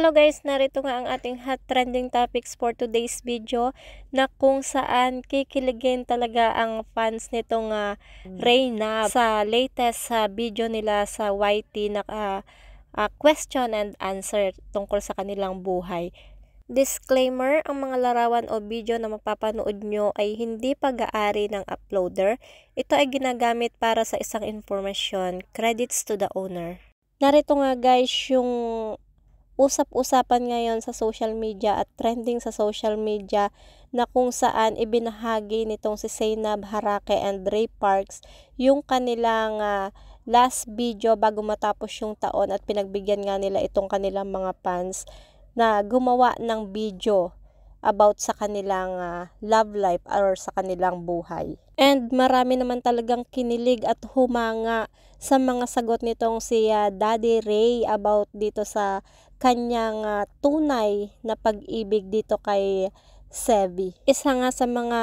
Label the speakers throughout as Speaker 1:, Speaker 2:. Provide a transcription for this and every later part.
Speaker 1: Hello guys, narito nga ang ating hot trending topics for today's video na kung saan kikiligin talaga ang fans nitong uh, Reyna sa latest uh, video nila sa YT na uh, uh, question and answer tungkol sa kanilang buhay. Disclaimer, ang mga larawan o video na mapapanood nyo ay hindi pag-aari ng uploader. Ito ay ginagamit para sa isang informasyon. Credits to the owner. Narito nga guys yung usap-usapan ngayon sa social media at trending sa social media na kung saan ibinahagi nitong si Zainab Harake and Ray Parks yung kanilang uh, last video bago matapos yung taon at pinagbigyan nga nila itong kanilang mga fans na gumawa ng video about sa kanilang uh, love life or sa kanilang buhay. And marami naman talagang kinilig at humanga sa mga sagot nitong si uh, Daddy Ray about dito sa kanyang uh, tunay na pag-ibig dito kay Sebi. Isa nga sa mga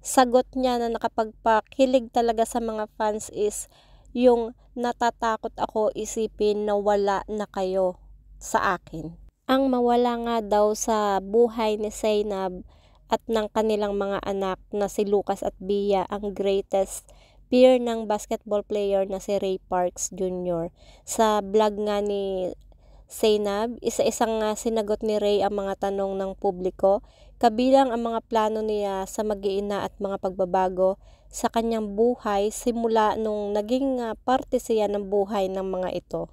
Speaker 1: sagot niya na nakapagpakilig talaga sa mga fans is yung natatakot ako isipin na wala na kayo sa akin ang mawala nga daw sa buhay ni Zainab at ng kanilang mga anak na si Lucas at Bia ang greatest peer ng basketball player na si Ray Parks Jr. Sa vlog nga ni Zainab, isa-isang nga sinagot ni Ray ang mga tanong ng publiko, kabilang ang mga plano niya sa mag-iina at mga pagbabago sa kanyang buhay simula nung naging ah, parte siya ng buhay ng mga ito.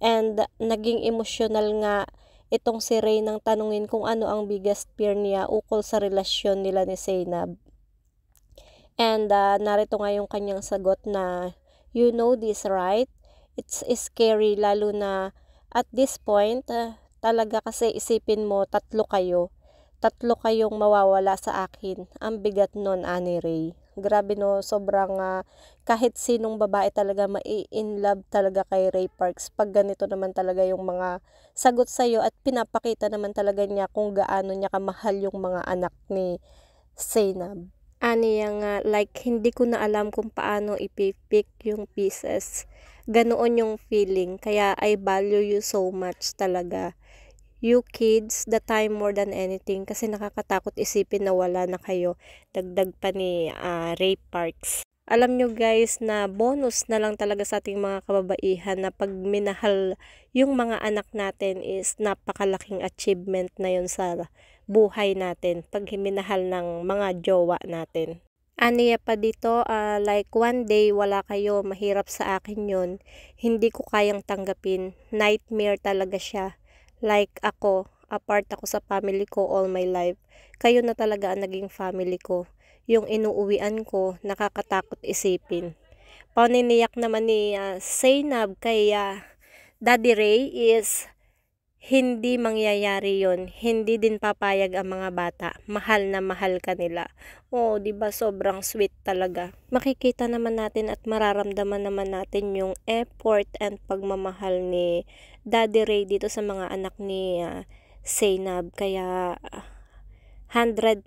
Speaker 1: And naging emosyonal nga itong si Ray nang tanungin kung ano ang biggest fear niya ukol sa relasyon nila ni Zainab. And uh, narito nga yung kanyang sagot na, you know this right? It's scary lalo na at this point, uh, talaga kasi isipin mo tatlo kayo. Tatlo kayong mawawala sa akin. Ang bigat nun, Annie ah, Ray. Grabe no, sobrang uh, kahit sinong babae talaga mai-in love talaga kay Ray Parks pag ganito naman talaga yung mga sagot sa iyo at pinapakita naman talaga niya kung gaano niya kamahal yung mga anak ni Zainab. Ani yung uh, ah, like hindi ko na alam kung paano ipipick yung pieces. Ganoon yung feeling kaya I value you so much talaga you kids the time more than anything kasi nakakatakot isipin na wala na kayo. Dagdag pa ni uh, Ray Parks. Alam nyo guys na bonus na lang talaga sa ating mga kababaihan na pag minahal yung mga anak natin is napakalaking achievement na yun sa buhay natin pag minahal ng mga jowa natin. Aniya pa dito, uh, like one day wala kayo, mahirap sa akin yun. Hindi ko kayang tanggapin. Nightmare talaga siya. Like ako, apart ako sa family ko all my life. Kayo na talaga ang naging family ko. Yung inuuwian ko, nakakatakot isipin. Paniniyak naman ni uh, Zainab kay uh, Daddy Ray is hindi mangyayari yon hindi din papayag ang mga bata mahal na mahal ka nila oh di ba sobrang sweet talaga makikita naman natin at mararamdaman naman natin yung effort and pagmamahal ni Daddy Ray dito sa mga anak ni uh, kaya 100% ah,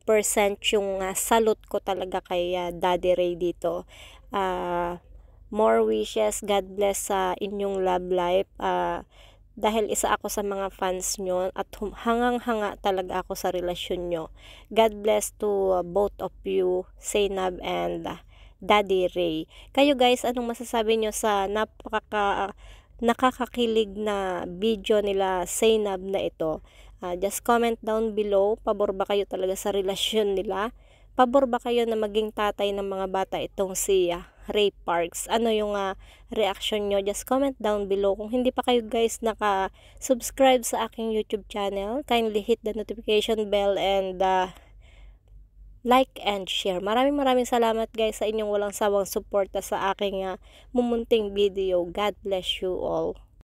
Speaker 1: yung uh, salute ko talaga kay uh, Daddy Ray dito uh, more wishes God bless sa uh, inyong love life uh, dahil isa ako sa mga fans nyo at hangang-hanga talaga ako sa relasyon nyo. God bless to uh, both of you, Zainab and uh, Daddy Ray. Kayo guys, anong masasabi nyo sa napaka nakakakilig na video nila Zainab na ito? Uh, just comment down below, pabor ba kayo talaga sa relasyon nila? Pabor ba kayo na maging tatay ng mga bata itong siya? Ray Parks. Ano yung uh, reaction nyo? Just comment down below. Kung hindi pa kayo guys naka-subscribe sa aking YouTube channel, kindly hit the notification bell and uh, like and share. Maraming maraming salamat guys sa inyong walang sawang suporta sa aking uh, mumunting video. God bless you all.